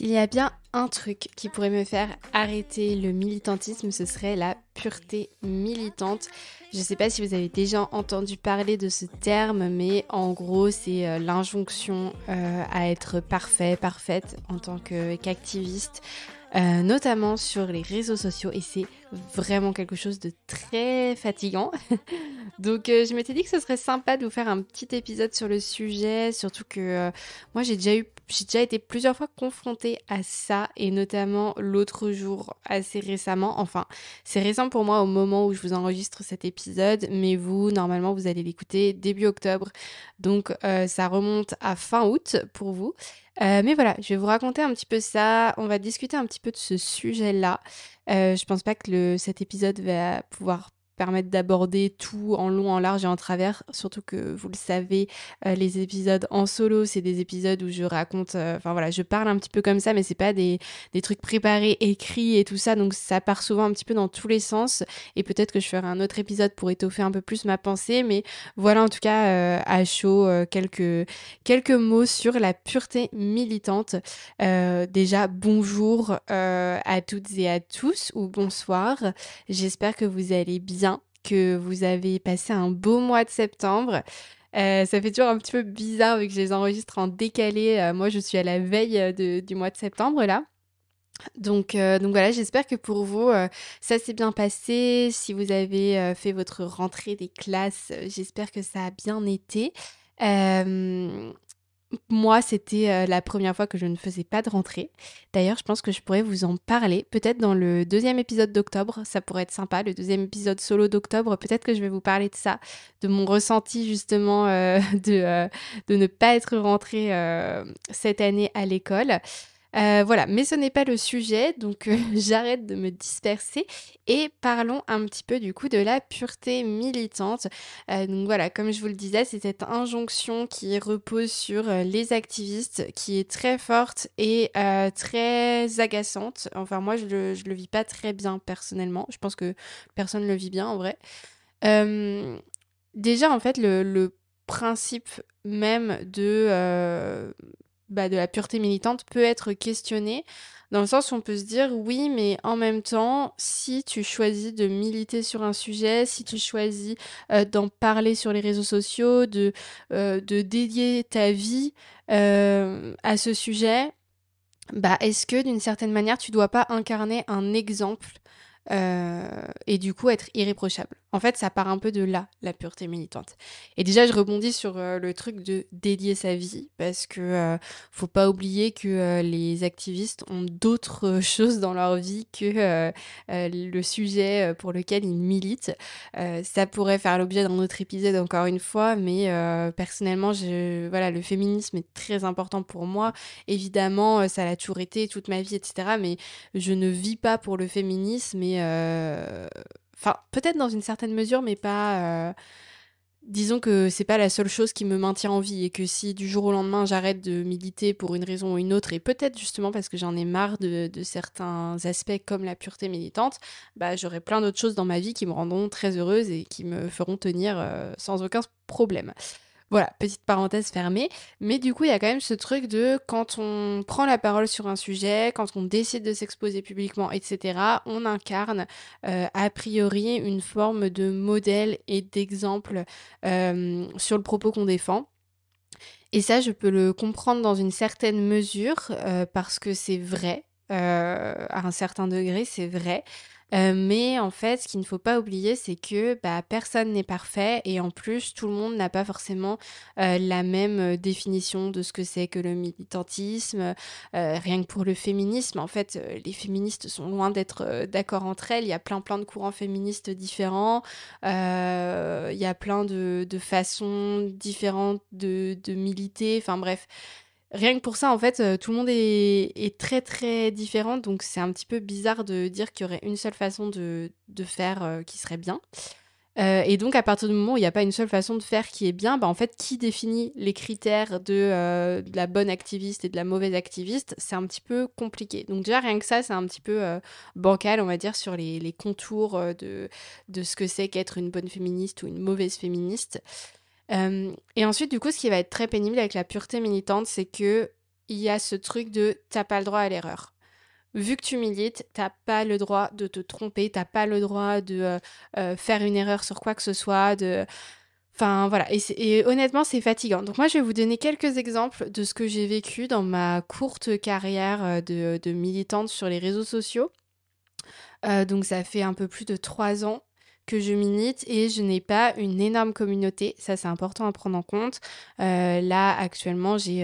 il y a bien un truc qui pourrait me faire arrêter le militantisme, ce serait la pureté militante. Je ne sais pas si vous avez déjà entendu parler de ce terme, mais en gros, c'est euh, l'injonction euh, à être parfait, parfaite en tant qu'activiste. Euh, notamment sur les réseaux sociaux et c'est vraiment quelque chose de très fatigant. Donc je m'étais dit que ce serait sympa de vous faire un petit épisode sur le sujet, surtout que moi j'ai déjà eu j'ai déjà été plusieurs fois confrontée à ça et notamment l'autre jour assez récemment. Enfin, c'est récent pour moi au moment où je vous enregistre cet épisode, mais vous, normalement, vous allez l'écouter début octobre. Donc euh, ça remonte à fin août pour vous. Euh, mais voilà, je vais vous raconter un petit peu ça. On va discuter un petit peu de ce sujet-là. Euh, je pense pas que le, cet épisode va pouvoir permettre d'aborder tout en long, en large et en travers. Surtout que vous le savez, euh, les épisodes en solo, c'est des épisodes où je raconte, euh, enfin voilà, je parle un petit peu comme ça, mais c'est pas des, trucs préparés, écrits et tout ça. Donc ça part souvent un petit peu dans tous les sens. Et peut-être que je ferai un autre épisode pour étoffer un peu plus ma pensée. Mais voilà, en tout cas, euh, à chaud, quelques, quelques mots sur la pureté militante. déjà, bonjour à toutes et à tous, ou bonsoir. J'espère que vous allez bien que vous avez passé un beau mois de septembre. Euh, ça fait toujours un petit peu bizarre vu que je les enregistre en décalé. Euh, moi, je suis à la veille euh, du mois de septembre là. Donc, donc voilà, j'espère que pour vous, ça s'est bien passé. Si vous avez fait votre rentrée des classes, j'espère que ça a bien été. Moi, c'était euh, la première fois que je ne faisais pas de rentrée. D'ailleurs, je pense que je pourrais vous en parler, peut-être dans le deuxième épisode d'octobre, ça pourrait être sympa, le deuxième épisode solo d'octobre, peut-être que je vais vous parler de ça, de mon ressenti justement euh, de, euh, de, ne pas être rentrée cette année à l'école. Euh, voilà, mais ce n'est pas le sujet, donc euh, j'arrête de me disperser et parlons un petit peu du coup de la pureté militante. Euh, donc voilà, comme je vous le disais, c'est cette injonction qui repose sur les activistes, qui est très forte et très agaçante. Enfin moi, je le, le vis pas très bien personnellement. Je pense que personne ne le vit bien en vrai. déjà, en fait, le, principe même de, bah, de la pureté militante peut être questionnée, dans le sens où on peut se dire oui, mais en même temps, si tu choisis de militer sur un sujet, si tu choisis euh, d'en parler sur les réseaux sociaux, de, euh, de dédier ta vie euh, à ce sujet, bah, est-ce que d'une certaine manière, tu dois pas incarner un exemple et du coup être irréprochable en fait, ça part un peu de là, la pureté militante. Et déjà, je rebondis sur euh, le truc de dédier sa vie, parce que euh, faut pas oublier que euh, les activistes ont d'autres choses dans leur vie que le sujet pour lequel ils militent. ça pourrait faire l'objet d'un autre épisode encore une fois, mais personnellement, je, voilà, le féminisme est très important pour moi. Évidemment, ça l'a toujours été toute ma vie, etc. Mais je ne vis pas pour le féminisme, et Enfin, peut-être dans une certaine mesure, mais pas. Euh, disons que c'est pas la seule chose qui me maintient en vie et que si du jour au lendemain j'arrête de militer pour une raison ou une autre, et peut-être justement parce que j'en ai marre de, certains aspects comme la pureté militante, bah j'aurai plein d'autres choses dans ma vie qui me rendront très heureuse et qui me feront tenir euh, sans aucun problème. Voilà, petite parenthèse fermée. Mais du coup, il y a quand même ce truc de quand on prend la parole sur un sujet, quand on décide de s'exposer publiquement, etc., on incarne euh, a priori une forme de modèle et d'exemple euh, sur le propos qu'on défend. Et ça, je peux le comprendre dans une certaine mesure euh, parce que c'est vrai, à un certain degré, c'est vrai. Euh, mais en fait, ce qu'il ne faut pas oublier, c'est que bah, personne n'est parfait et en plus, tout le monde n'a pas forcément euh, la même euh, définition de ce que c'est que le militantisme, rien que pour le féminisme. En fait, les féministes sont loin d'être d'accord entre elles. Il y a plein, plein de courants féministes différents. il y a plein de, façons différentes de, de militer. Enfin bref rien que pour ça, en fait, euh, tout le monde est, très très différent, donc c'est un petit peu bizarre de dire qu'il y aurait une seule façon de, faire euh, qui serait bien. Euh, et donc, à partir du moment où il n'y a pas une seule façon de faire qui est bien, bah, en fait, qui définit les critères de, la bonne activiste et de la mauvaise activiste C'est un petit peu compliqué. Donc, déjà, rien que ça, c'est un petit peu bancal, on va dire, sur les, contours de, de ce que c'est qu'être une bonne féministe ou une mauvaise féministe. Euh, et ensuite, du coup, ce qui va être très pénible avec la pureté militante, c'est que il y a ce truc de t'as pas le droit à l'erreur. Vu que tu milites, t'as pas le droit de te tromper, t'as pas le droit de euh, euh, faire une erreur sur quoi que ce soit, de Enfin voilà, et, honnêtement c'est fatigant. Donc moi je vais vous donner quelques exemples de ce que j'ai vécu dans ma courte carrière de, militante sur les réseaux sociaux. donc ça fait un peu plus de trois ans que je milite et je n'ai pas une énorme communauté. Ça, c'est important à prendre en compte. Euh, là, actuellement, j'ai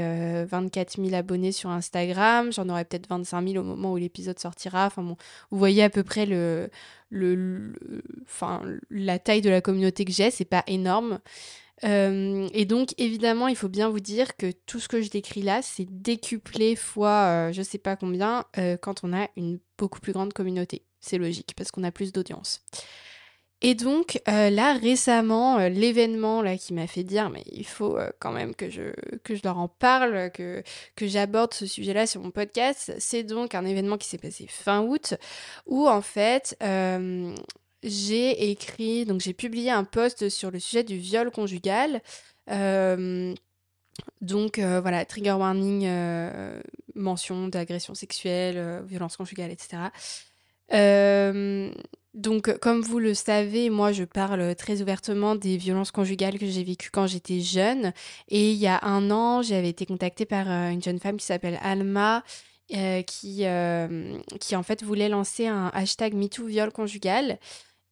24 euh, 000 abonnés sur Instagram. J'en aurai peut-être 25 000 au moment où l'épisode sortira. Enfin bon, vous voyez à peu près le, le, la taille de la communauté que j'ai. C'est pas énorme. Euh, et donc, évidemment, il faut bien vous dire que tout ce que je décris là, c'est décuplé fois je sais pas combien quand on a une beaucoup plus grande communauté. C'est logique parce qu'on a plus d'audience. Et donc euh, là récemment, euh, l'événement là qui m'a fait dire mais il faut euh, quand même que je, que je leur en parle, que, que j'aborde ce sujet-là sur mon podcast, c'est donc un événement qui s'est passé fin août où en fait j'ai écrit, donc j'ai publié un post sur le sujet du viol conjugal. donc voilà, trigger warning, mention d'agression sexuelle, violence conjugale, etc. Euh, donc, comme vous le savez, moi, je parle très ouvertement des violences conjugales que j'ai vécues quand j'étais jeune. Et il y a un an, j'avais été contactée par euh, une jeune femme qui s'appelle Alma euh, qui, qui en fait voulait lancer un hashtag viol conjugal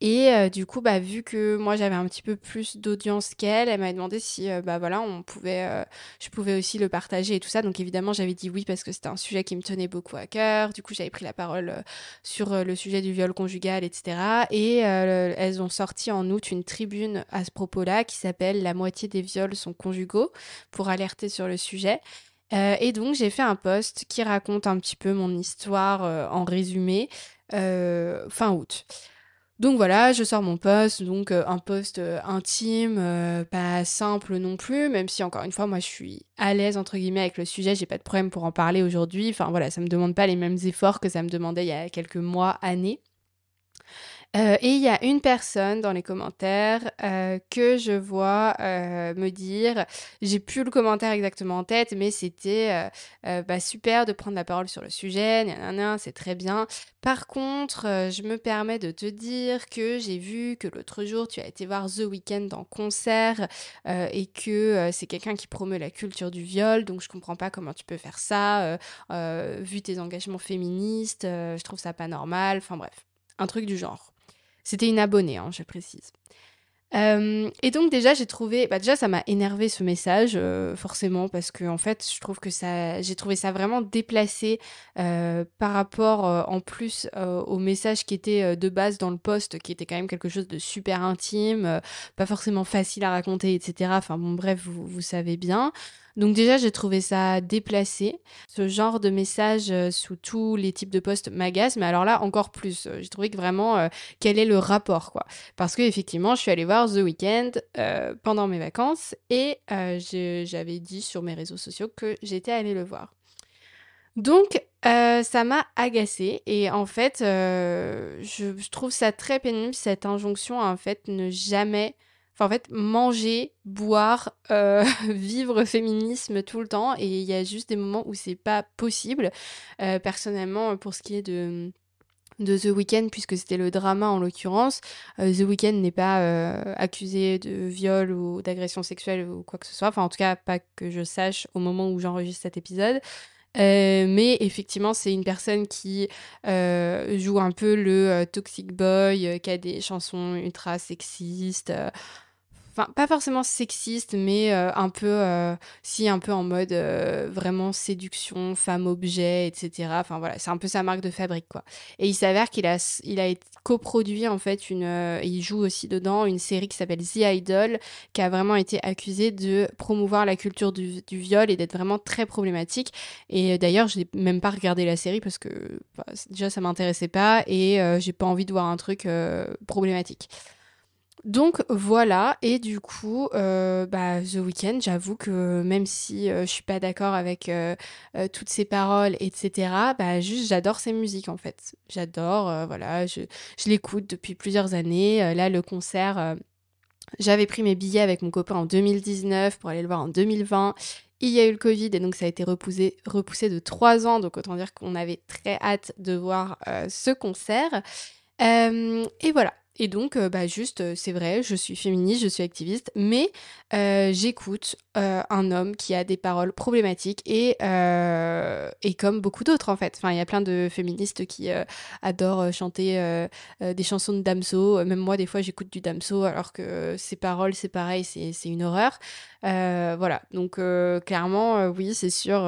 et euh, du coup, bah, vu que moi j'avais un petit peu plus d'audience qu'elle, elle, m'a demandé si euh, bah, voilà, on pouvait, euh, je pouvais aussi le partager et tout ça. Donc évidemment, j'avais dit oui parce que c'était un sujet qui me tenait beaucoup à cœur. Du coup, j'avais pris la parole sur le sujet du viol conjugal, etc. Et elles ont sorti en août une tribune à ce propos-là qui s'appelle La moitié des viols sont conjugaux pour alerter sur le sujet. et donc j'ai fait un post qui raconte un petit peu mon histoire en résumé fin août. Donc voilà, je sors mon poste, donc euh, un poste euh, intime, euh, pas simple non plus, même si encore une fois, moi je suis à l'aise entre guillemets avec le sujet, j'ai pas de problème pour en parler aujourd'hui. Enfin voilà, ça me demande pas les mêmes efforts que ça me demandait il y a quelques mois, années. Euh, et il y a une personne dans les commentaires euh, que je vois euh, me dire, j'ai plus le commentaire exactement en tête, mais c'était bah, super de prendre la parole sur le sujet, c'est très bien. Par contre, je me permets de te dire que j'ai vu que l'autre jour tu as été voir The Weeknd en concert et que c'est quelqu'un qui promeut la culture du viol, donc je comprends pas comment tu peux faire ça, vu tes engagements féministes, je trouve ça pas normal, enfin bref, un truc du genre. C'était une abonnée, hein, je précise. Euh, et donc déjà j'ai trouvé, bah, déjà ça m'a énervé ce message euh, forcément parce que en fait je trouve que ça, j'ai trouvé ça vraiment déplacé euh, par rapport en plus au message qui était de base dans le poste qui était quand même quelque chose de super intime, pas forcément facile à raconter etc. Enfin bon bref vous savez bien. Donc déjà, j'ai trouvé ça déplacé. Ce genre de message euh, sous tous les types de postes m'agace, mais alors là, encore plus. Euh, j'ai trouvé que vraiment, euh, quel est le rapport, quoi. Parce que effectivement, je suis allée voir The Weeknd pendant mes vacances et j'avais dit sur mes réseaux sociaux que j'étais allée le voir. Donc, ça m'a agacé et en fait, je, trouve ça très pénible cette injonction à en fait ne jamais Enfin, en fait, manger, boire, euh, vivre féminisme tout le temps. Et il y a juste des moments où c'est pas possible. Euh, personnellement, pour ce qui est de de The Weeknd, puisque c'était le drama en l'occurrence. Euh, The Weeknd n'est pas accusé de viol ou d'agression sexuelle ou quoi que ce soit, enfin en tout cas pas que je sache au moment où j'enregistre cet épisode. mais effectivement, c'est une personne qui joue un peu le toxic boy, qui a des chansons ultra sexistes, enfin pas forcément sexiste, mais euh, un peu, euh, si un peu en mode euh, vraiment séduction, femme objet, etc. Enfin voilà, c'est un peu sa marque de fabrique quoi. Et il s'avère qu'il a, il a coproduit en fait une, il joue aussi dedans une série qui s'appelle The Idol, qui a vraiment été accusée de promouvoir la culture du, viol et d'être vraiment très problématique. Et d'ailleurs, je n'ai même pas regardé la série parce que bah, déjà ça m'intéressait pas et j'ai pas envie de voir un truc problématique. Donc voilà, et du coup, euh, bah, The Weeknd, j'avoue que même si euh, je suis pas d'accord avec euh, toutes ses paroles, etc., bah, juste j'adore ses musiques en fait. J'adore, voilà, je, l'écoute depuis plusieurs années. là, le concert, j'avais pris mes billets avec mon copain en 2019 pour aller le voir en 2020. Il y a eu le Covid et donc ça a été repoussé, repoussé de trois ans, donc autant dire qu'on avait très hâte de voir ce concert. et voilà, et donc, euh, bah, juste, euh, c'est vrai, je suis féministe, je suis activiste, mais euh, j'écoute un homme qui a des paroles problématiques et, et comme beaucoup d'autres, en fait. il y a plein de féministes qui adorent chanter des chansons de Damso. Même moi, des fois, j'écoute du Damso, alors que ses paroles, c'est pareil, c'est une horreur. voilà, donc clairement, oui, c'est sûr,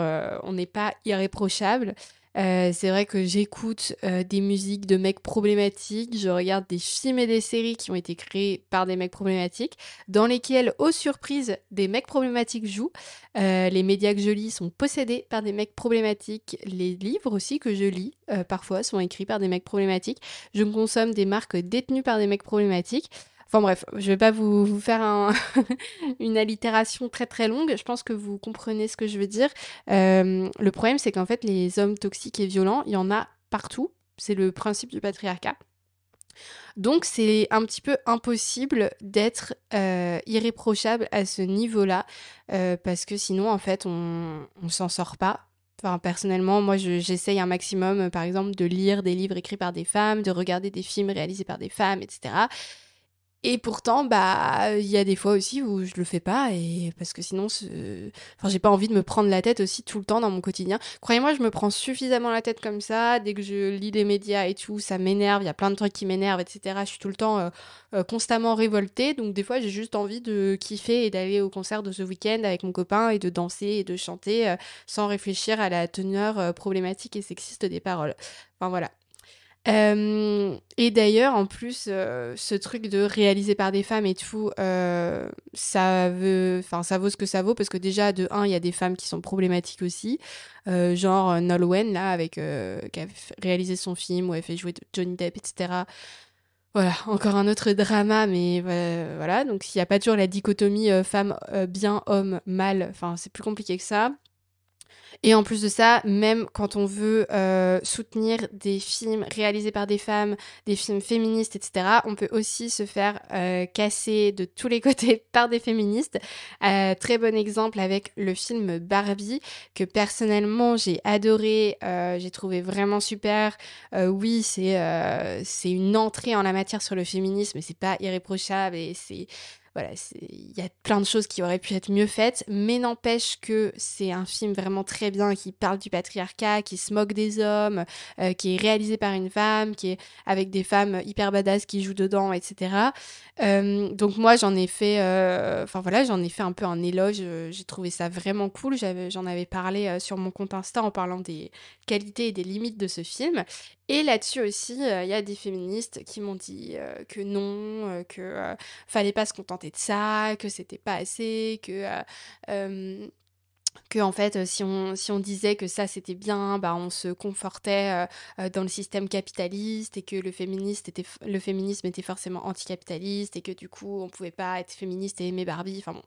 on n'est pas irréprochable. Euh, c'est vrai que j'écoute euh, des musiques de mecs problématiques, je regarde des films et des séries qui ont été créés par des mecs problématiques, dans lesquels, aux surprises, des mecs problématiques jouent. Euh, les médias que je lis sont possédés par des mecs problématiques. Les livres aussi que je lis, parfois, sont écrits par des mecs problématiques. Je consomme des marques détenues par des mecs problématiques. Enfin bref, je vais pas vous, faire un une allitération très très longue. Je pense que vous comprenez ce que je veux dire. Euh, le problème, c'est qu'en fait, les hommes toxiques et violents, il y en a partout. C'est le principe du patriarcat. Donc c'est un petit peu impossible d'être euh, irréprochable à ce niveau-là, euh, parce que sinon en fait on, ne s'en sort pas. Enfin, personnellement, moi, j'essaye un maximum, par exemple, de lire des livres écrits par des femmes, de regarder des films réalisés par des femmes, etc. Et pourtant, bah, il y a des fois aussi où je le fais pas, et parce que sinon, enfin, j'ai pas envie de me prendre la tête aussi tout le temps dans mon quotidien. Croyez-moi, je me prends suffisamment la tête comme ça. Dès que je lis les médias et tout, ça m'énerve. Il y a plein de trucs qui m'énervent, etc. Je suis tout le temps euh, euh, constamment révoltée. Donc des fois, j'ai juste envie de kiffer et d'aller au concert de ce week-end avec mon copain et de danser et de chanter euh, sans réfléchir à la teneur problématique et sexiste des paroles. Enfin voilà. Euh, et d'ailleurs, en plus, euh, ce truc de réaliser par des femmes et tout, euh, ça, veut, ça vaut ce que ça vaut, parce que déjà, de un, il y a des femmes qui sont problématiques aussi, genre Nolwenn, là, avec, qui a réalisé son film où elle fait jouer Johnny Depp, etc. Voilà, encore un autre drama, mais voilà, donc s'il n'y a pas toujours la dichotomie femme bien, homme, mal, enfin, c'est plus compliqué que ça. Et en plus de ça, même quand on veut euh, soutenir des films réalisés par des femmes, des films féministes, etc., on peut aussi se faire euh, casser de tous les côtés par des féministes. Euh, très bon exemple avec le film Barbie, que personnellement j'ai adoré, euh, j'ai trouvé vraiment super. oui, c'est une entrée en la matière sur le féminisme, c'est pas irréprochable et c'est voilà, il y a plein de choses qui auraient pu être mieux faites, mais n'empêche que c'est un film vraiment très bien qui parle du patriarcat, qui se moque des hommes, euh, qui est réalisé par une femme, qui est avec des femmes hyper badass qui jouent dedans, etc. Euh, donc moi j'en ai fait, euh, enfin voilà, j'en ai fait un peu un éloge. J'ai trouvé ça vraiment cool. J'en avais parlé sur mon compte Insta en parlant des qualités et des limites de ce film. Et là-dessus aussi, il y a des féministes qui m'ont dit que non, que fallait pas se contenter de ça, que c'était pas assez, que euh, que en fait si on, si on disait que ça c'était bien bah on se confortait euh, euh, dans le système capitaliste et que le féministe était le féminisme était forcément anticapitaliste et que du coup on pouvait pas être féministe et aimer Barbie enfin bon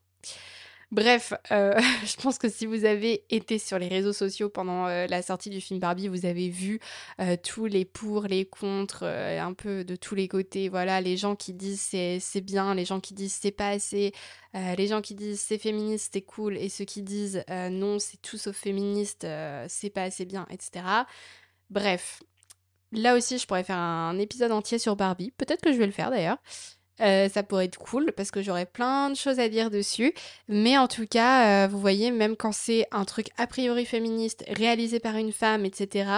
Bref, euh, je pense que si vous avez été sur les réseaux sociaux pendant euh, la sortie du film Barbie, vous avez vu euh, tous les pour, les contre, un peu de tous les côtés. Voilà, les gens qui disent c'est, c'est bien, les gens qui disent c'est pas assez, les gens qui disent c'est féministe, c'est cool, et ceux qui disent non, c'est tout sauf féministe, c'est pas assez bien, etc. Bref, là aussi, je pourrais faire un épisode entier sur Barbie. Peut-être que je vais le faire d'ailleurs. Euh, ça pourrait être cool parce que j'aurais plein de choses à dire dessus. Mais en tout cas, euh, vous voyez, même quand c'est un truc a priori féministe, réalisé par une femme, etc.,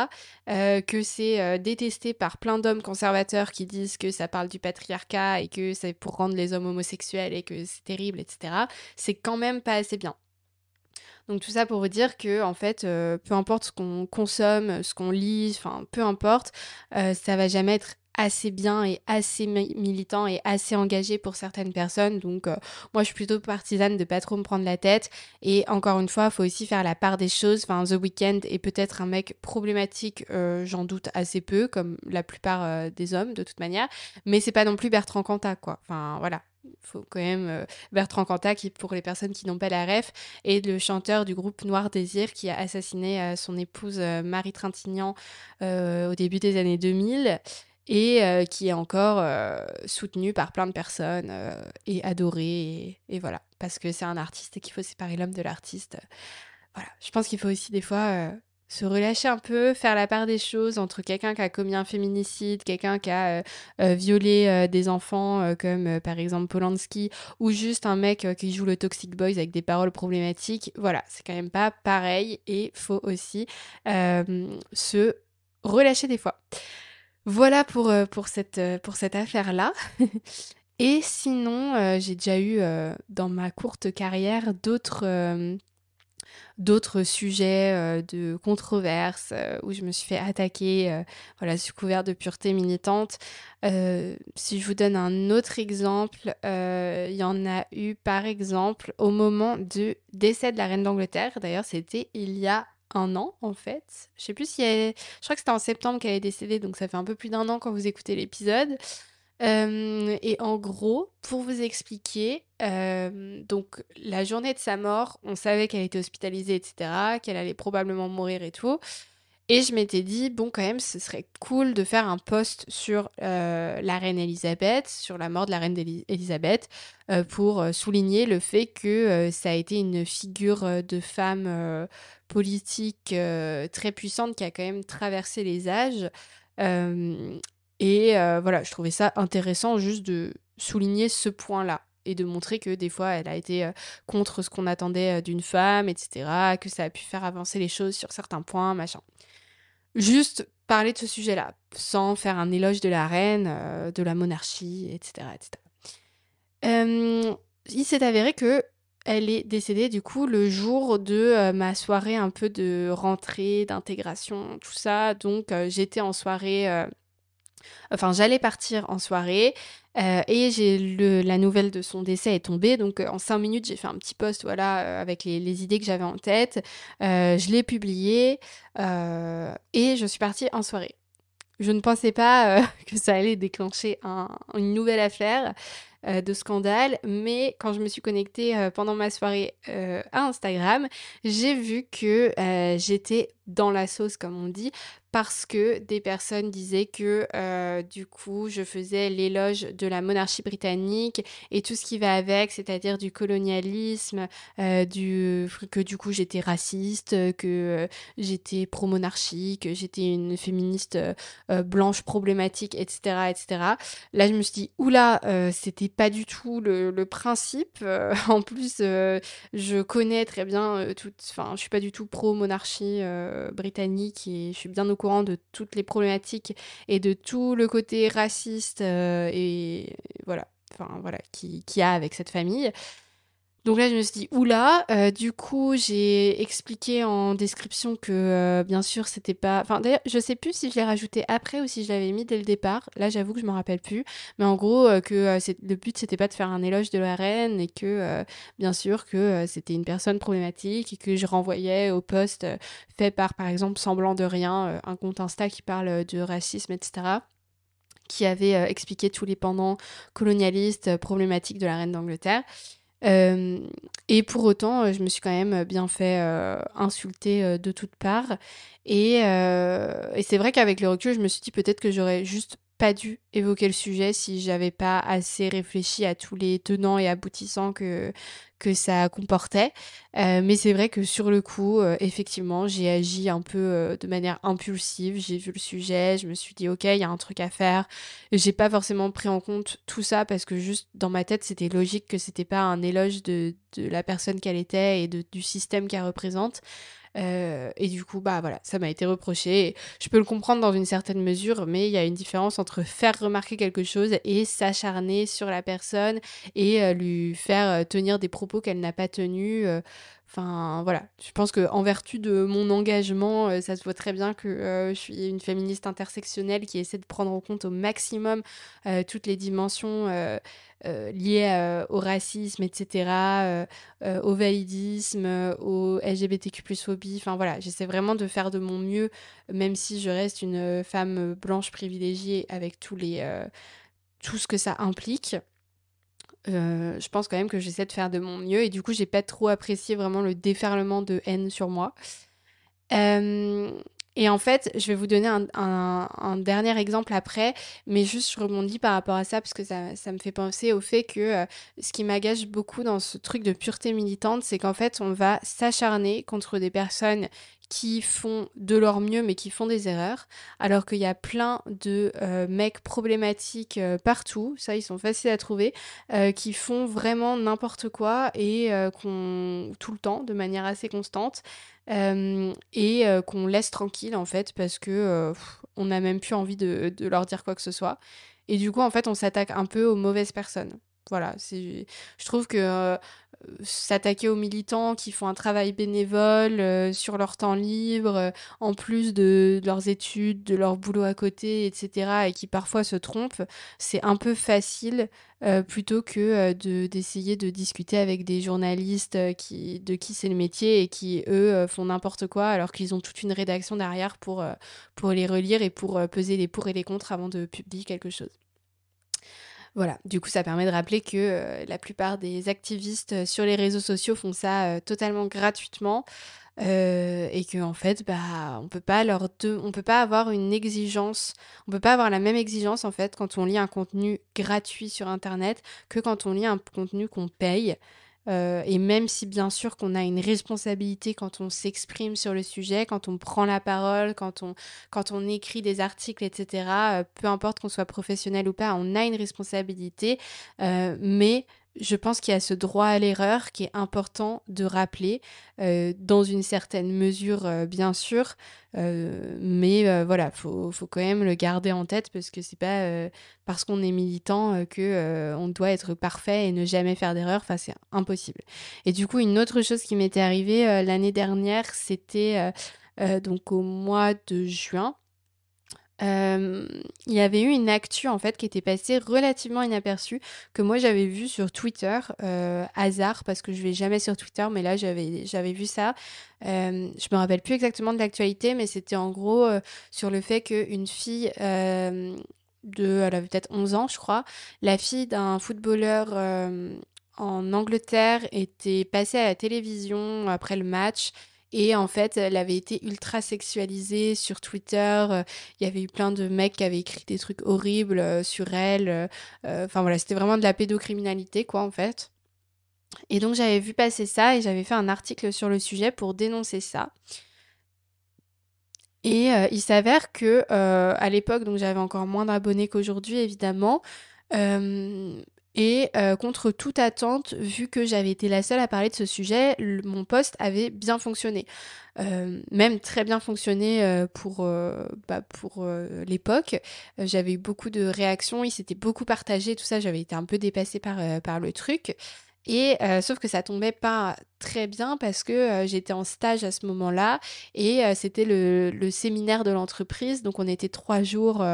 euh, que c'est détesté par plein d'hommes conservateurs qui disent que ça parle du patriarcat et que c'est pour rendre les hommes homosexuels et que c'est terrible, etc., c'est quand même pas assez bien. Donc tout ça pour vous dire que en fait, peu importe ce qu'on consomme, ce qu'on lit, enfin peu importe, ça va jamais être assez bien et assez militant et assez engagé pour certaines personnes. Donc euh, moi je suis plutôt partisane de pas trop me prendre la tête. Et encore une fois, faut aussi faire la part des choses. Enfin, The Weeknd est peut-être un mec problématique, euh, j'en doute assez peu, comme la plupart euh, des hommes de toute manière. Mais c'est pas non plus Bertrand Cantat, quoi. Enfin voilà, faut quand même Bertrand Cantat qui pour les personnes qui n'ont pas la ref est le chanteur du groupe Noir Désir qui a assassiné son épouse Marie Trintignant au début des années 2000 et euh, qui est encore euh, soutenu par plein de personnes euh, et adoré. Et, voilà, parce que c'est un artiste et qu'il faut séparer l'homme de l'artiste. Voilà, je pense qu'il faut aussi des fois se relâcher un peu, faire la part des choses entre quelqu'un qui a commis un féminicide, quelqu'un qui a violé des enfants, comme par exemple Polanski, ou juste un mec qui joue le Toxic Boys avec des paroles problématiques. Voilà, c'est quand même pas pareil et faut aussi se relâcher des fois. Voilà pour, euh, pour cette, euh, pour cette affaire-là. Et sinon, euh, j'ai déjà eu dans ma courte carrière d'autres d'autres sujets de controverse où je me suis fait attaquer voilà, sous couvert de pureté militante. si je vous donne un autre exemple, il y en a eu par exemple au moment du décès de la reine d'Angleterre. D'ailleurs, c'était il y a un an en fait. Je sais plus si elle... je crois que c'était en septembre qu'elle est décédée, donc ça fait un peu plus d'un an quand vous écoutez l'épisode. et en gros, pour vous expliquer, donc la journée de sa mort, on savait qu'elle était hospitalisée, etc., qu'elle allait probablement mourir et tout. Et je m'étais dit, bon, quand même, ce serait cool de faire un post sur la reine Elisabeth, sur la mort de la reine Elisabeth, pour souligner le fait que ça a été une figure de femme politique euh, très puissante qui a quand même traversé les âges. Euh, et euh, voilà, je trouvais ça intéressant juste de souligner ce point-là et de montrer que des fois elle a été contre ce qu'on attendait d'une femme, etc., que ça a pu faire avancer les choses sur certains points, machin. Juste parler de ce sujet-là, sans faire un éloge de la reine, de la monarchie, etc. etc. il s'est avéré que elle est décédée du coup le jour de euh, ma soirée un peu de rentrée, d'intégration, tout ça. Donc euh, j'étais en soirée, euh, enfin j'allais partir en soirée et j'ai la nouvelle de son décès est tombée. Donc en cinq minutes j'ai fait un petit post voilà avec les, idées que j'avais en tête. je l'ai publié et je suis partie en soirée. Je ne pensais pas que ça allait déclencher une nouvelle affaire. Euh, de scandale, mais quand je me suis connectée euh, pendant ma soirée euh, à Instagram, j'ai vu que j'étais dans la sauce, comme on dit, parce que des personnes disaient que euh, du coup je faisais l'éloge de la monarchie britannique et tout ce qui va avec, c'est-à-dire du colonialisme, euh, que du coup j'étais raciste, que euh, j'étais pro-monarchie, que j'étais une féministe blanche problématique, etc., etc. Là je me suis dit, oula, c'était pas du tout le, principe. en plus, je connais très bien tout. enfin je suis pas du tout pro-monarchie britannique et je suis bien au courant de toutes les problématiques et de tout le côté raciste euh, et voilà, enfin voilà, qui, qui a avec cette famille. Donc là, je me suis dit, oula, euh, du coup, j'ai expliqué en description que, euh, bien sûr, c'était pas... Enfin, d'ailleurs, je sais plus si je l'ai rajouté après ou si je l'avais mis dès le départ. Là, j'avoue que je m'en rappelle plus. Mais en gros, euh, que le but, c'était pas de faire un éloge de la reine et que, bien sûr, que c'était une personne problématique et que je renvoyais au post fait par, par exemple, Semblant de Rien, un compte Insta qui parle de racisme, etc qui avait expliqué tous les pendants colonialistes problématiques de la reine d'Angleterre. Euh, et pour autant, euh, je me suis quand même bien fait euh, insulter de toutes parts. et c'est vrai qu'avec le recul, je me suis dit peut-être que j'aurais juste pas dû évoquer le sujet si j'avais pas assez réfléchi à tous les tenants et aboutissants que, que ça comportait. Euh, mais c'est vrai que sur le coup, euh, effectivement, j'ai agi un peu euh, de manière impulsive. J'ai vu le sujet, je me suis dit, ok, il y a un truc à faire. J'ai pas forcément pris en compte tout ça parce que juste dans ma tête, c'était logique que c'était pas un éloge de, la personne qu'elle était et du système qu'elle représente. Euh, et du coup, bah voilà, ça m'a été reproché. je peux le comprendre dans une certaine mesure, mais il y a une différence entre faire remarquer quelque chose et s'acharner sur la personne et euh, lui faire euh, tenir des propos qu'elle n'a pas tenus Enfin, voilà. Je pense que en vertu de mon engagement, euh, ça se voit très bien que euh, je suis une féministe intersectionnelle qui essaie de prendre en compte au maximum euh, toutes les dimensions liées au racisme, etc., au validisme, au LGBTQ+, phobie. Enfin voilà, j'essaie vraiment de faire de mon mieux, même si je reste une femme blanche privilégiée avec tous les tout ce que ça implique. Euh, je pense quand même que j'essaie de faire de mon mieux et du coup j'ai pas trop apprécié vraiment le déferlement de haine sur moi. Euh, et en fait, je vais vous donner un, dernier exemple après, mais juste je rebondis par rapport à ça parce que ça, me fait penser au fait que euh, ce qui magage beaucoup dans ce truc de pureté militante, c'est qu'en fait on va s'acharner contre des personnes qui font de leur mieux mais qui font des erreurs, alors qu'il y a plein de euh, mecs problématiques euh, partout, ça ils sont faciles à trouver, euh, qui font vraiment n'importe quoi et qu'on tout le temps de manière assez constante et qu'on laisse tranquille en fait parce que on n'a même plus envie de, leur dire quoi que ce soit. Et du coup en fait on s'attaque un peu aux mauvaises personnes voilà c'est je trouve que s'attaquer aux militants qui font un travail bénévole euh, sur leur temps libre, euh, en plus de, leurs études, de leur boulot à côté, etc., et qui parfois se trompent, c'est un peu facile euh, plutôt que de, d'essayer de discuter avec des journalistes qui, de qui c'est le métier et qui, eux, font n'importe quoi alors qu'ils ont toute une rédaction derrière pour, pour les relire et pour peser les pour et les contre avant de publier quelque chose. Voilà, du coup ça permet de rappeler que euh, la plupart des activistes euh, sur les réseaux sociaux font ça euh, totalement gratuitement et que en fait bah on peut pas leur on peut pas avoir une exigence, on peut pas avoir la même exigence en fait quand on lit un contenu gratuit sur internet que quand on lit un contenu qu'on paye. Euh, et même si bien sûr qu'on a une responsabilité quand on s'exprime sur le sujet, quand on prend la parole, quand on, écrit des articles, etc., euh, peu importe qu'on soit professionnel ou pas, on a une responsabilité, euh, mais je pense qu'il y a ce droit à l'erreur qui est important de rappeler, euh, dans une certaine mesure, euh, bien sûr, euh, mais voilà, faut, faut, quand même le garder en tête parce que c'est pas parce qu'on est militant que on doit être parfait et ne jamais faire d'erreur. Enfin, c'est impossible. Et du coup, une autre chose qui m'était arrivée l'année dernière, c'était donc au mois de juin. Euh, il y avait eu une actu en fait qui était passée relativement inaperçue que moi j'avais vu sur Twitter euh, hasard parce que je vais jamais sur Twitter mais là j'avais vu ça euh, je me rappelle plus exactement de l'actualité mais c'était en gros sur le fait qu'une fille de elle avait peut-être 11 ans je crois la fille d'un footballeur en Angleterre était passée à la télévision après le match et en fait, elle avait été ultra sexualisée sur Twitter. Euh, il y avait eu plein de mecs qui avaient écrit des trucs horribles euh, sur elle. Euh, enfin voilà, c'était vraiment de la pédocriminalité, quoi, en fait. Et donc j'avais vu passer ça et j'avais fait un article sur le sujet pour dénoncer ça. Et il s'avère que à l'époque, donc j'avais encore moins d'abonnés qu'aujourd'hui évidemment, et euh, contre toute attente, vu que j'avais été la seule à parler de ce sujet, mon poste avait bien fonctionné. Euh, même très bien fonctionné euh, pour, bah, pour l'époque. j'avais eu beaucoup de réactions, il s'était beaucoup partagé, tout ça, j'avais été un peu dépassée par, par le truc. Et sauf que ça tombait pas très bien parce que j'étais en stage à ce moment-là et c'était le, séminaire de l'entreprise. Donc on était trois jours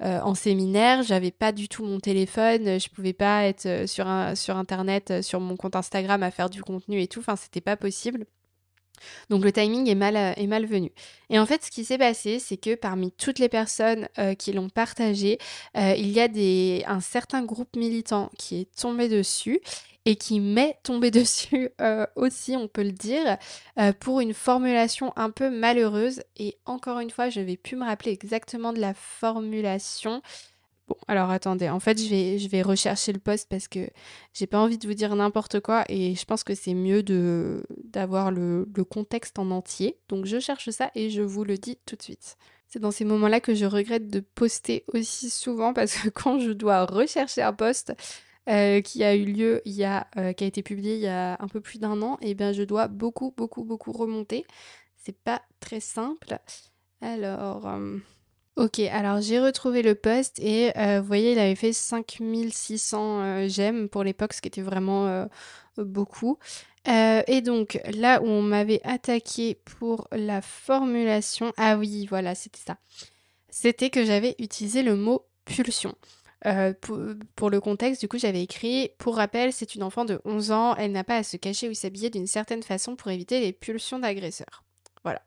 en séminaire. J'avais pas du tout mon téléphone. Je pouvais pas être sur, sur internet, sur mon compte Instagram à faire du contenu et tout. Enfin, c'était pas possible. Donc le timing est mal, est venu. Et en fait, ce qui s'est passé, c'est que parmi toutes les personnes qui l'ont partagé, il y a des, un certain groupe militant qui est tombé dessus et qui m'est tombé dessus euh, aussi, on peut le dire, euh, pour une formulation un peu malheureuse. Et encore une fois, je vais plus me rappeler exactement de la formulation. Bon, alors attendez, en fait, je vais, je vais rechercher le poste parce que j'ai pas envie de vous dire n'importe quoi et je pense que c'est mieux d'avoir le, le contexte en entier. Donc je cherche ça et je vous le dis tout de suite. C'est dans ces moments-là que je regrette de poster aussi souvent parce que quand je dois rechercher un poste, euh, qui a eu lieu il y a, euh, qui a été publié il y a un peu plus d'un an, et eh bien je dois beaucoup, beaucoup, beaucoup remonter. C'est pas très simple. Alors. Euh, ok, alors j'ai retrouvé le post et vous voyez, il avait fait 5600 j'aime pour l'époque, ce qui était vraiment beaucoup. et donc là où on m'avait attaqué pour la formulation, ah oui, voilà, c'était ça. C'était que j'avais utilisé le mot pulsion. Euh, pour, le contexte, du coup, j'avais écrit Pour rappel, c'est une enfant de 11 ans, elle n'a pas à se cacher ou s'habiller d'une certaine façon pour éviter les pulsions d'agresseurs. Voilà.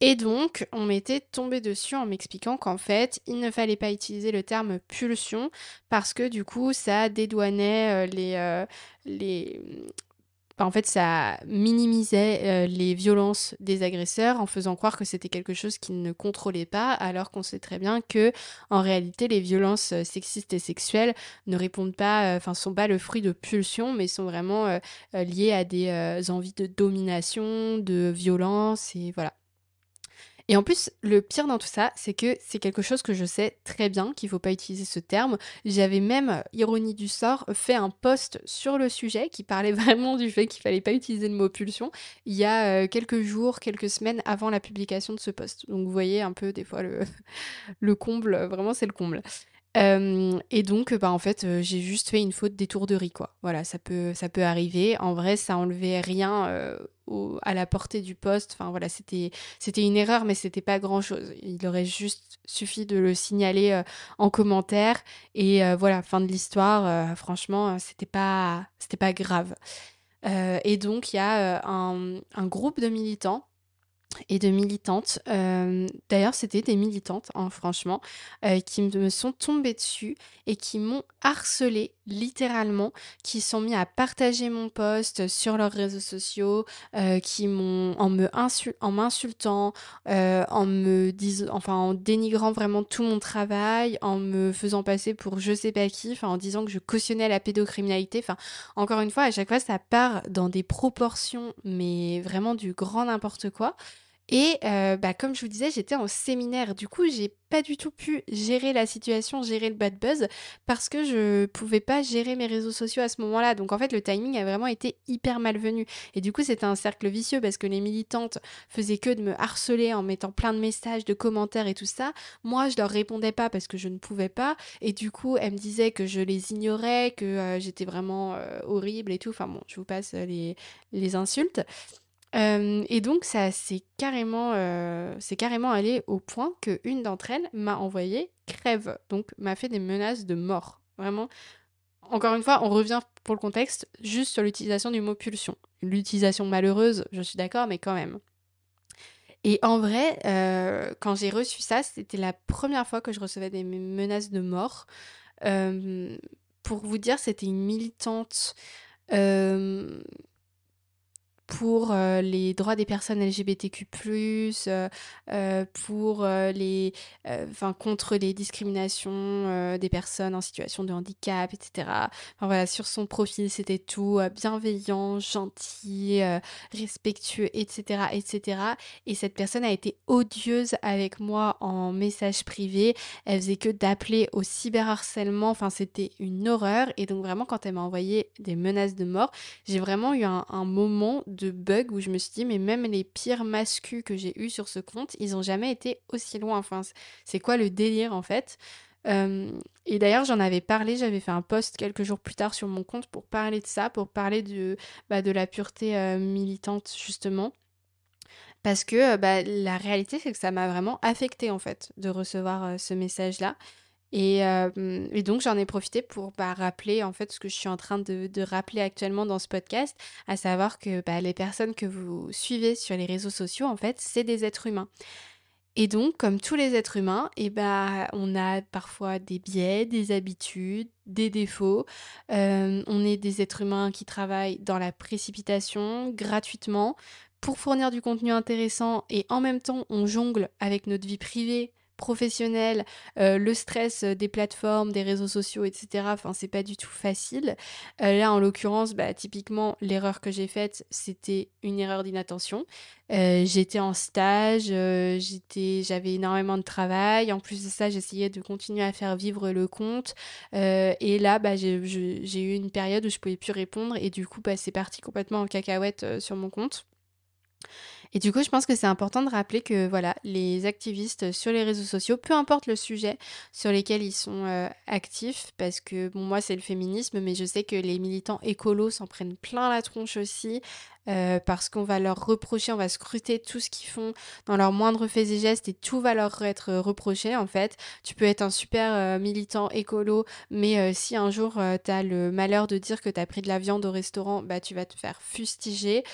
Et donc, on m'était tombé dessus en m'expliquant qu'en fait, il ne fallait pas utiliser le terme pulsion parce que du coup, ça dédouanait euh, les, euh, les, bah, en fait, ça minimisait euh, les violences des agresseurs en faisant croire que c'était quelque chose qu'ils ne contrôlaient pas, alors qu'on sait très bien que, en réalité, les violences euh, sexistes et sexuelles ne répondent pas, euh, enfin, sont pas le fruit de pulsions, mais sont vraiment liées à des envies de domination, de violence, et voilà. Et en plus, le pire dans tout ça, c'est que c'est quelque chose que je sais très bien qu'il ne faut pas utiliser ce terme. J'avais même, euh, ironie du sort, fait un post sur le sujet qui parlait vraiment du fait qu'il ne fallait pas utiliser le mot pulsion il y a euh, quelques jours, quelques semaines avant la publication de ce post. Donc vous voyez un peu des fois le comble, vraiment c'est le comble. Euh, et donc, bah, en fait, euh, j'ai juste fait une faute d'étourderie, quoi. Voilà, ça peut, ça peut arriver. En vrai, ça enlevait rien euh, à la portée du poste. Enfin, voilà, c'était, c'était une erreur, mais c'était pas grand-chose. Il aurait juste suffi de le signaler en commentaire. Et voilà, fin de l'histoire. franchement, c'était pas, c'était pas grave. et donc, il y a un groupe de militants et de militantes. Euh, d'ailleurs, c'était des militantes, hein, franchement, euh, qui me sont tombées dessus et qui m'ont harcelée littéralement, qui sont mis à partager mon poste sur leurs réseaux sociaux, euh, qui m'ont en me en m'insultant, euh, en me disant, enfin en dénigrant vraiment tout mon travail, en me faisant passer pour je sais pas qui, en disant que je cautionnais la pédocriminalité. Enfin, encore une fois, à chaque fois, ça part dans des proportions, mais vraiment du grand n'importe quoi. Et euh, bah, comme je vous disais, j'étais en séminaire. Du coup, j'ai pas du tout pu gérer la situation, gérer le bad buzz, parce que je pouvais pas gérer mes réseaux sociaux à ce moment-là. Donc en fait, le timing a vraiment été hyper malvenu. Et du coup, c'était un cercle vicieux parce que les militantes faisaient que de me harceler en mettant plein de messages, de commentaires et tout ça. Moi, je leur répondais pas parce que je ne pouvais pas. Et du coup, elles me disaient que je les ignorais, que euh, j'étais vraiment euh, horrible et tout. Enfin bon, je vous passe les, les insultes et donc, ça s'est carrément, c'est carrément allé au point qu'une d'entre elles m'a envoyé crève, donc m'a fait des menaces de mort. Vraiment, encore une fois, on revient pour le contexte juste sur l'utilisation du mot pulsion. L'utilisation malheureuse, je suis d'accord, mais quand même. Et en vrai, quand j'ai reçu ça, c'était la première fois que je recevais des menaces de mort. pour vous dire, c'était une militante pour euh, les droits des personnes LGBTQ+, euh, euh, pour les, enfin contre les discriminations des personnes en situation de handicap, etc. Enfin, voilà, sur son profil, c'était tout bienveillant, gentil, respectueux, etc., etc. Et cette personne a été odieuse avec moi en message privé. Elle faisait que d'appeler au cyberharcèlement. Enfin, c'était une horreur. Et donc vraiment, quand elle m'a envoyé des menaces de mort, j'ai vraiment eu un, un moment de bugs où je me suis dit, mais même les pires mascus que j'ai eus sur ce compte, ils n'ont jamais été aussi loin. Enfin, c'est quoi le délire en fait et d'ailleurs, j'en avais parlé, j'avais fait un post quelques jours plus tard sur mon compte pour parler de ça, pour parler de, bah, de la pureté militante, justement. Parce que bah, la réalité, c'est que ça m'a vraiment affecté en fait de recevoir ce message-là. Euh, et, donc j'en ai profité pour bah, rappeler en fait ce que je suis en train de, rappeler actuellement dans ce podcast, à savoir que bah, les personnes que vous suivez sur les réseaux sociaux en fait c'est des êtres humains. Et donc comme tous les êtres humains, et eh ben bah, on a parfois des biais, des habitudes, des défauts. Euh, on est des êtres humains qui travaillent dans la précipitation, gratuitement, pour fournir du contenu intéressant et en même temps on jongle avec notre vie privée, professionnel, euh, le stress euh, des plateformes, des réseaux sociaux, etc. Enfin, c'est pas du tout facile. Euh, là, en l'occurrence, bah, typiquement, l'erreur que j'ai faite, c'était une erreur d'inattention. j'étais en stage, j'avais énormément de travail. En plus de ça, j'essayais de continuer à faire vivre le compte. et là, bah, j'ai, eu une période où je pouvais plus répondre et du coup, bah, c'est parti complètement en cacahuète sur mon compte. Et du coup, je pense que c'est important de rappeler que voilà, les activistes sur les réseaux sociaux, peu importe le sujet sur lesquels ils sont euh, actifs, parce que bon, moi c'est le féminisme, mais je sais que les militants écolos s'en prennent plein la tronche aussi. Euh, parce qu'on va leur reprocher, on va scruter tout ce qu'ils font dans leurs moindres faits et gestes et tout va leur être reproché en fait. Tu peux être un super euh, militant écolo, mais si un jour tu as le malheur de dire que tu as pris de la viande au restaurant, bah tu vas te faire fustiger.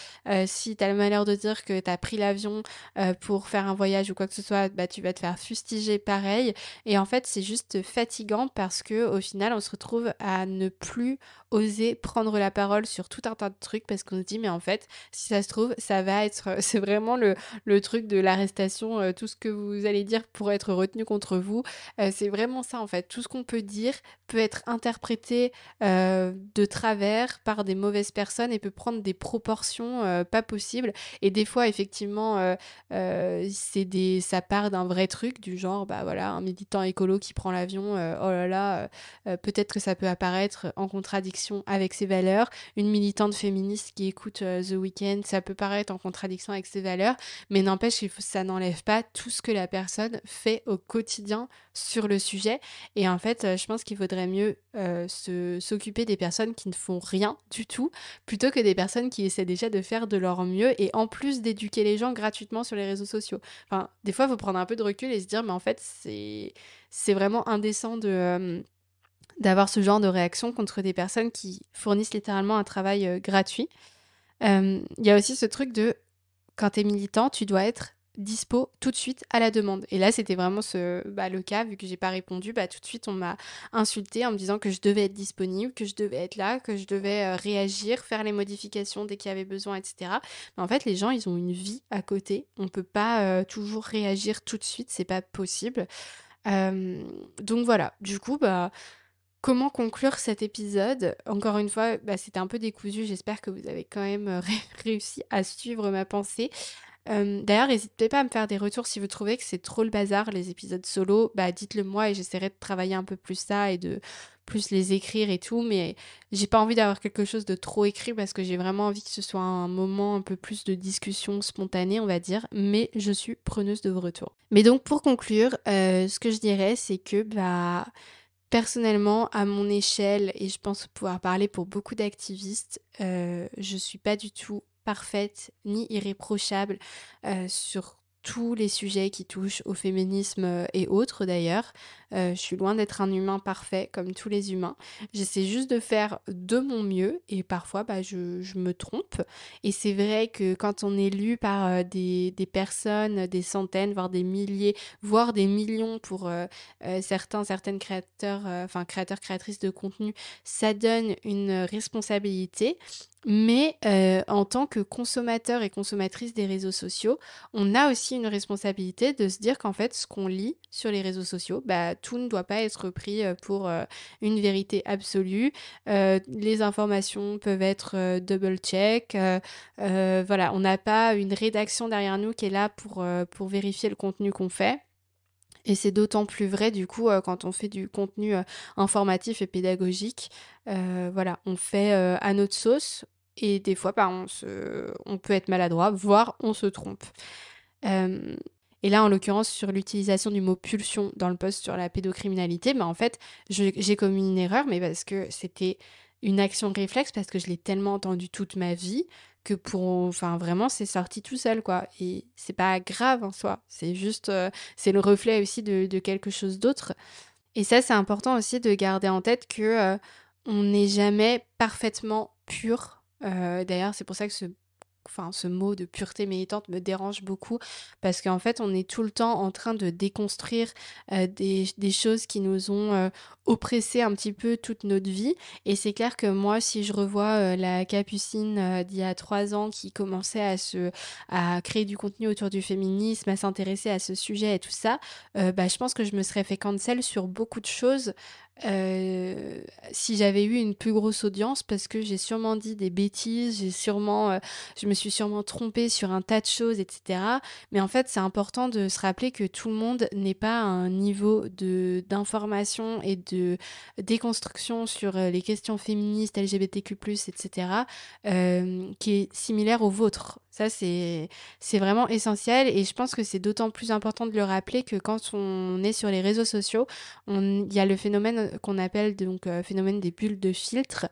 si tu as le malheur de dire que tu as pris l'avion euh, pour faire un voyage ou quoi que ce soit, bah, tu vas te faire fustiger pareil. Et en fait, c'est juste fatigant parce que au final, on se retrouve à ne plus oser prendre la parole sur tout un tas de trucs parce qu'on se dit, mais en fait, si ça se trouve, ça va être. C'est vraiment le, le, truc de l'arrestation, euh, tout ce que vous allez dire pour être retenu contre vous. Euh, c'est vraiment ça, en fait. Tout ce qu'on peut dire peut être interprété de travers par des mauvaises personnes et peut prendre des proportions pas possibles. Et des fois, effectivement, euh, euh, c'est des, ça part d'un vrai truc, du genre, bah voilà, un militant écolo qui prend l'avion, euh, oh là là, peut-être que ça peut apparaître en contradiction avec ses valeurs. Une militante féministe qui écoute The Weeknd, ça peut paraître en contradiction avec ses valeurs, mais n'empêche, ça n'enlève pas tout ce que la personne fait au quotidien sur le sujet. Et en fait, je pense qu'il vaudrait mieux se, s'occuper des personnes qui ne font rien du tout, plutôt que des personnes qui essaient déjà de faire de leur mieux et en plus d'éduquer éduquer les gens gratuitement sur les réseaux sociaux. Enfin, des fois, il faut prendre un peu de recul et se dire, mais en fait, c'est vraiment indécent de... Euh, d'avoir ce genre de réaction contre des personnes qui fournissent littéralement un travail euh, gratuit. Euh, il y a aussi ce truc de quand tu es militant, tu dois être dispo tout de suite à la demande. Et là, c'était vraiment ce, bah, le cas, vu que j'ai pas répondu, bah, tout de suite, on m'a insulté en me disant que je devais être disponible, que je devais être là, que je devais euh, réagir, faire les modifications dès qu'il y avait besoin, etc. Mais en fait, les gens, ils ont une vie à côté. On peut pas euh, toujours réagir tout de suite, c'est pas possible. Euh, donc voilà, du coup, bah comment conclure cet épisode Encore une fois, bah, c'était un peu décousu, j'espère que vous avez quand même réussi à suivre ma pensée. Euh, d'ailleurs, n'hésitez pas à me faire des retours si vous trouvez que c'est trop le bazar, les épisodes solo. Bah, dites-le moi et j'essaierai de travailler un peu plus ça et de plus les écrire et tout. Mais j'ai pas envie d'avoir quelque chose de trop écrit parce que j'ai vraiment envie que ce soit un moment un peu plus de discussion spontanée, on va dire. Mais je suis preneuse de vos retours. Mais donc, pour conclure, euh, ce que je dirais, c'est que, bah. Personnellement, à mon échelle, et je pense pouvoir parler pour beaucoup d'activistes, euh, je suis pas du tout parfaite ni irréprochable euh, sur tous les sujets qui touchent au féminisme euh, et autres d'ailleurs. Euh, je suis loin d'être un humain parfait comme tous les humains. J'essaie juste de faire de mon mieux et parfois bah, je, me trompe. Et c'est vrai que quand on est lu par des, personnes, des centaines, voire des milliers, voire des millions pour certains, certaines créateurs, enfin créateurs, créatrices de contenu, ça donne une responsabilité. Mais euh, en tant que consommateur et consommatrice des réseaux sociaux, on a aussi une responsabilité de se dire qu'en fait, ce qu'on lit sur les réseaux sociaux, bah, tout ne doit pas être pris euh, pour euh, une vérité absolue. les informations peuvent être double-check. voilà, on n'a pas une rédaction derrière nous qui est là pour, pour vérifier le contenu qu'on fait. Et c'est d'autant plus vrai du coup quand on fait du contenu informatif et pédagogique. voilà, on fait à notre sauce, et des fois, bah, on, se... on peut être maladroit, voire on se trompe. Et là, en l'occurrence, sur l'utilisation du mot pulsion dans le poste sur la pédocriminalité, bah, en fait, j'ai commis une erreur, mais parce que c'était une action réflexe, parce que je l'ai tellement entendu toute ma vie que pour enfin vraiment c'est sorti tout seul quoi et c'est pas grave en soi c'est juste euh, c'est le reflet aussi de, de quelque chose d'autre et ça c'est important aussi de garder en tête que euh, on n'est jamais parfaitement pur euh, d'ailleurs, c'est pour ça que ce, mot de pureté militante me dérange beaucoup, parce qu'en fait, on est tout le temps en train de déconstruire euh, des, choses qui nous ont euh, oppressé un petit peu toute notre vie. Et c'est clair que moi, si je revois la capucine d'il y a trois ans qui commençait à, se, créer du contenu autour du féminisme, à s'intéresser à ce sujet et tout ça, bah, je pense que je me serais fait cancel sur beaucoup de choses euh, si j'avais eu une plus grosse audience parce que j'ai sûrement dit des bêtises, j'ai sûrement, euh, je me suis sûrement trompée sur un tas de choses, etc. Mais en fait, c'est important de se rappeler que tout le monde n'est pas à un niveau d'information et de déconstruction sur euh, les questions féministes, LGBTQ+, etc. qui est similaire au vôtre. Ça, c'est vraiment essentiel et je pense que c'est d'autant plus important de le rappeler que quand on est sur les réseaux sociaux, il y a le phénomène qu'on appelle donc euh, phénomène des bulles de filtre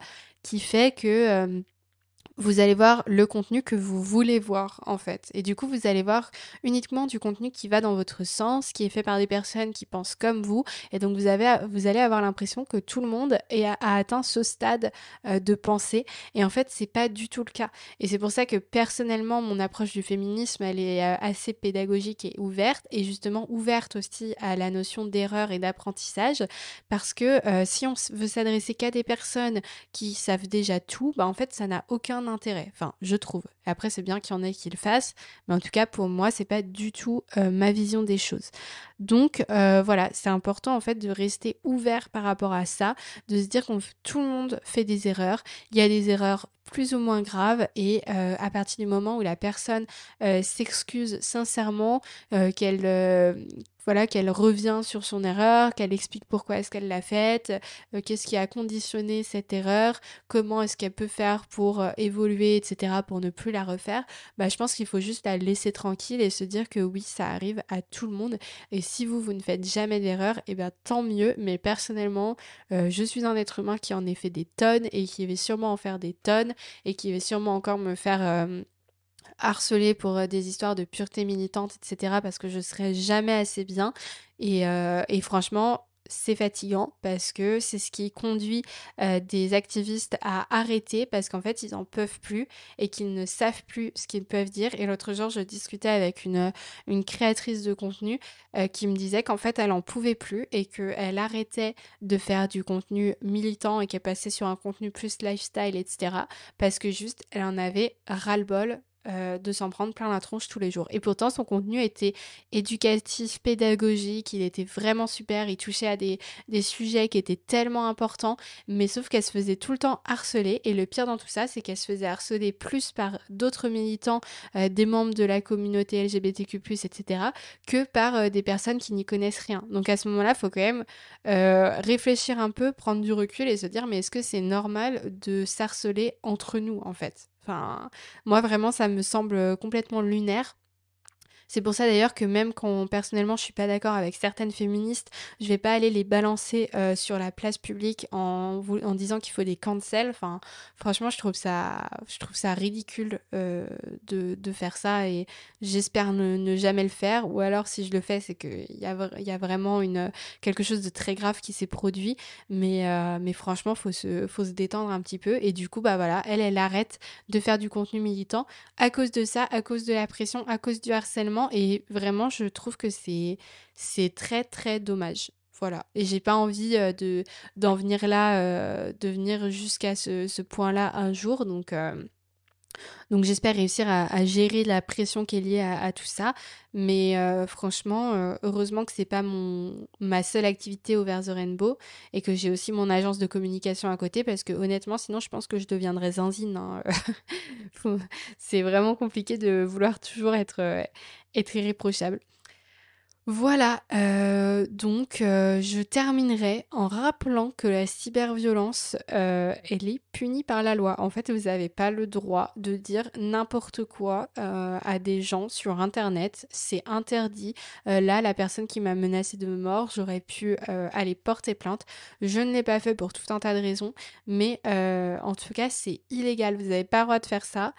qui fait que vous allez voir le contenu que vous voulez voir en fait. Et du coup, vous allez voir uniquement du contenu qui va dans votre sens, qui est fait par des personnes qui pensent comme vous. Et donc, vous, avez, vous allez avoir l'impression que tout le monde est, a, atteint ce stade euh, de pensée. Et en fait, c'est pas du tout le cas. Et c'est pour ça que personnellement, mon approche du féminisme, elle est euh, assez pédagogique et ouverte. Et justement, ouverte aussi à la notion d'erreur et d'apprentissage. Parce que euh, si on veut s'adresser qu'à des personnes qui savent déjà tout, bah, en fait, ça n'a aucun intérêt. Enfin, je trouve. Après, c'est bien qu'il y en ait qui le fassent, mais en tout cas, pour moi, c'est pas du tout euh, ma vision des choses. Donc, euh, voilà, c'est important en fait de rester ouvert par rapport à ça, de se dire qu'on tout le monde fait des erreurs. Il y a des erreurs plus ou moins graves et euh, à partir du moment où la personne s'excuse sincèrement, qu'elle voilà qu'elle revient sur son erreur, qu'elle explique pourquoi est-ce qu'elle l'a faite, euh, qu'est-ce qui a conditionné cette erreur, comment est-ce qu'elle peut faire pour euh, évoluer, etc., pour ne plus la refaire, bah, je pense qu'il faut juste la laisser tranquille et se dire que oui, ça arrive à tout le monde. Et si vous, vous ne faites jamais d'erreur, et eh bien tant mieux. Mais personnellement, euh, je suis un être humain qui en a fait des tonnes et qui va sûrement en faire des tonnes et qui va sûrement encore me faire harcelée pour euh, des histoires de pureté militante, etc. parce que je serais jamais assez bien. Et, euh, et franchement, c'est fatigant parce que c'est ce qui conduit euh, des activistes à arrêter parce qu'en fait ils n'en peuvent plus et qu'ils ne savent plus ce qu'ils peuvent dire. Et l'autre jour je discutais avec une, une créatrice de contenu qui me disait qu'en fait elle en pouvait plus et qu'elle arrêtait de faire du contenu militant et qu'elle passait sur un contenu plus lifestyle, etc. parce que juste elle en avait ras-le-bol euh, de s'en prendre plein la tronche tous les jours. Et pourtant, son contenu était éducatif, pédagogique, il était vraiment super, il touchait à des, sujets qui étaient tellement importants, mais sauf qu'elle se faisait tout le temps harceler. Et le pire dans tout ça, c'est qu'elle se faisait harceler plus par d'autres militants, euh, des membres de la communauté LGBTQ, etc., que par euh, des personnes qui n'y connaissent rien. Donc à ce moment-là, il faut quand même réfléchir un peu, prendre du recul et se dire, mais est-ce que c'est normal de s'harceler entre nous, en fait Enfin, moi vraiment, ça me semble complètement lunaire. C'est pour ça d'ailleurs que même quand personnellement je suis pas d'accord avec certaines féministes, je vais pas aller les balancer euh, sur la place publique en, disant qu'il faut des cancel. Enfin, franchement, je trouve ça, je trouve ça ridicule euh, de, faire ça et j'espère ne, jamais le faire. Ou alors, si je le fais, c'est qu'il y a, y vraiment une, quelque chose de très grave qui s'est produit. Mais, euh, franchement, faut faut se détendre un petit peu. Et du coup, bah voilà, elle, elle arrête de faire du contenu militant à cause de ça, à cause de la pression, à cause du harcèlement et vraiment, je trouve que c'est c'est très très dommage. Voilà. Et j'ai pas envie euh, de d'en venir là, euh, de venir jusqu'à ce, ce point-là un jour. Donc euh, donc j'espère réussir à, gérer la pression qui est liée à, tout ça. Mais euh, franchement, euh, heureusement que ce n'est pas ma seule activité au Vers the Rainbow et que j'ai aussi mon agence de communication à côté parce que honnêtement, sinon je pense que je deviendrais zinzine. Hein. c'est vraiment compliqué de vouloir toujours être euh, irréprochable. Voilà, euh, donc euh, je terminerai en rappelant que la cyberviolence, euh, elle est punie par la loi. En fait, vous n'avez pas le droit de dire n'importe quoi à des gens sur Internet. C'est interdit. là, la personne qui m'a menacé de mort, j'aurais pu aller porter plainte. Je ne l'ai pas fait pour tout un tas de raisons, mais en tout cas, c'est illégal. Vous n'avez pas le droit de faire ça.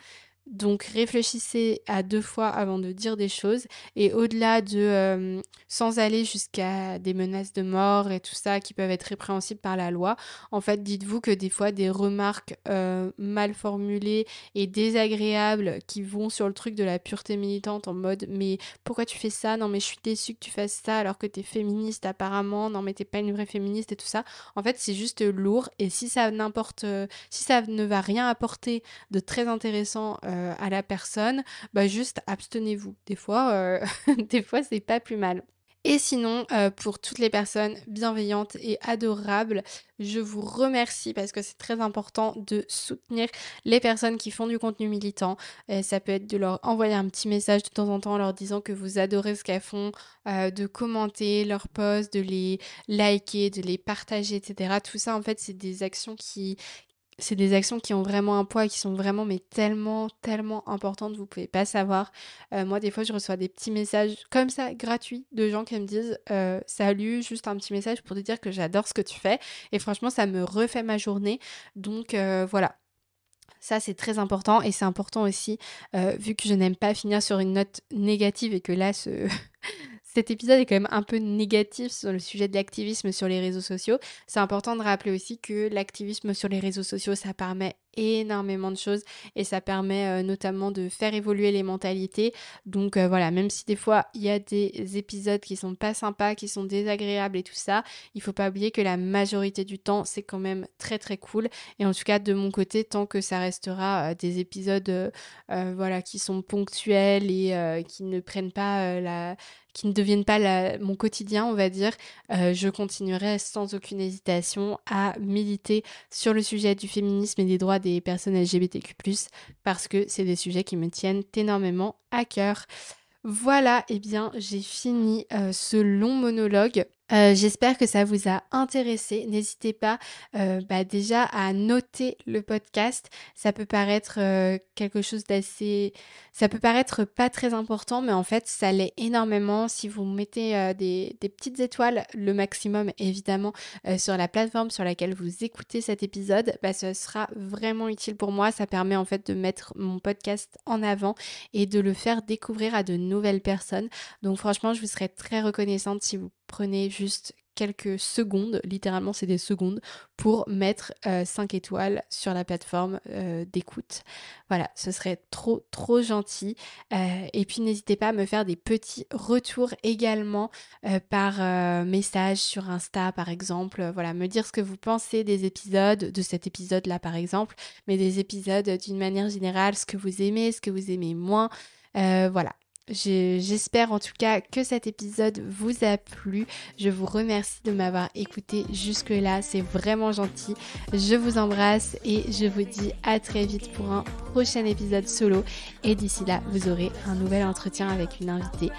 Donc réfléchissez à deux fois avant de dire des choses et au-delà de euh, sans aller jusqu'à des menaces de mort et tout ça qui peuvent être répréhensibles par la loi, en fait dites-vous que des fois des remarques euh, mal formulées et désagréables qui vont sur le truc de la pureté militante en mode mais pourquoi tu fais ça Non mais je suis déçue que tu fasses ça alors que t'es féministe apparemment, non mais t'es pas une vraie féministe et tout ça. En fait c'est juste lourd et si ça n'importe euh, si ça ne va rien apporter de très intéressant à la personne, bah juste abstenez-vous. Des fois, euh, des fois c'est pas plus mal. Et sinon, euh, pour toutes les personnes bienveillantes et adorables, je vous remercie parce que c'est très important de soutenir les personnes qui font du contenu militant. ça peut être de leur envoyer un petit message de temps en temps en leur disant que vous adorez ce qu'elles font, euh, de commenter leurs posts, de les liker, de les partager, etc. Tout ça, en fait, c'est des actions qui, c'est des actions qui ont vraiment un poids, qui sont vraiment, mais tellement, tellement importantes, vous pouvez pas savoir. Euh, moi, des fois, je reçois des petits messages comme ça, gratuits, de gens qui me disent euh, Salut, juste un petit message pour te dire que j'adore ce que tu fais. Et franchement, ça me refait ma journée. Donc euh, voilà, ça, c'est très important et c'est important aussi, vu que je n'aime pas finir sur une note négative et que là, ce, cet épisode est quand même un peu négatif sur le sujet de l'activisme sur les réseaux sociaux. C'est important de rappeler aussi que l'activisme sur les réseaux sociaux, ça permet énormément de choses et ça permet euh, notamment de faire évoluer les mentalités. Donc euh, voilà, même si des fois il y a des épisodes qui sont pas sympas, qui sont désagréables et tout ça, il faut pas oublier que la majorité du temps c'est quand même très très cool. Et en tout cas de mon côté, tant que ça restera euh, des épisodes voilà qui sont ponctuels et qui ne prennent pas la, qui ne deviennent pas mon quotidien, on va dire, euh, je continuerai sans aucune hésitation à militer sur le sujet du féminisme et des droits des personnes LGBTQ, parce que c'est des sujets qui me tiennent énormément à cœur. Voilà, et eh bien j'ai fini euh, ce long monologue. Euh, j'espère que ça vous a intéressé. N'hésitez pas euh, bah, déjà à noter le podcast. Ça peut paraître euh, quelque chose d'assez... Ça peut paraître pas très important, mais en fait, ça l'est énormément. Si vous mettez des, petites étoiles, le maximum évidemment, sur la plateforme sur laquelle vous écoutez cet épisode, bah, ce sera vraiment utile pour moi. Ça permet en fait de mettre mon podcast en avant et de le faire découvrir à de nouvelles personnes. Donc franchement, je vous serais très reconnaissante si vous prenez juste quelques secondes, littéralement c'est des secondes, pour mettre 5 euh, étoiles sur la plateforme euh, d'écoute. Voilà, ce serait trop trop gentil. Euh, et puis n'hésitez pas à me faire des petits retours également par message sur Insta par exemple. Voilà, me dire ce que vous pensez des épisodes, de cet épisode là par exemple, mais des épisodes d'une manière générale, ce que vous aimez, ce que vous aimez moins. voilà, J'espère en tout cas que cet épisode vous a plu. Je vous remercie de m'avoir écouté jusque-là. C'est vraiment gentil. Je vous embrasse et je vous dis à très vite pour un prochain épisode solo. Et d'ici là, vous aurez un nouvel entretien avec une invitée.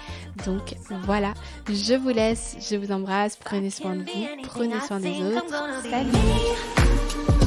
Donc voilà, je vous laisse. Je vous embrasse. Prenez soin de vous. Prenez soin des autres. Salut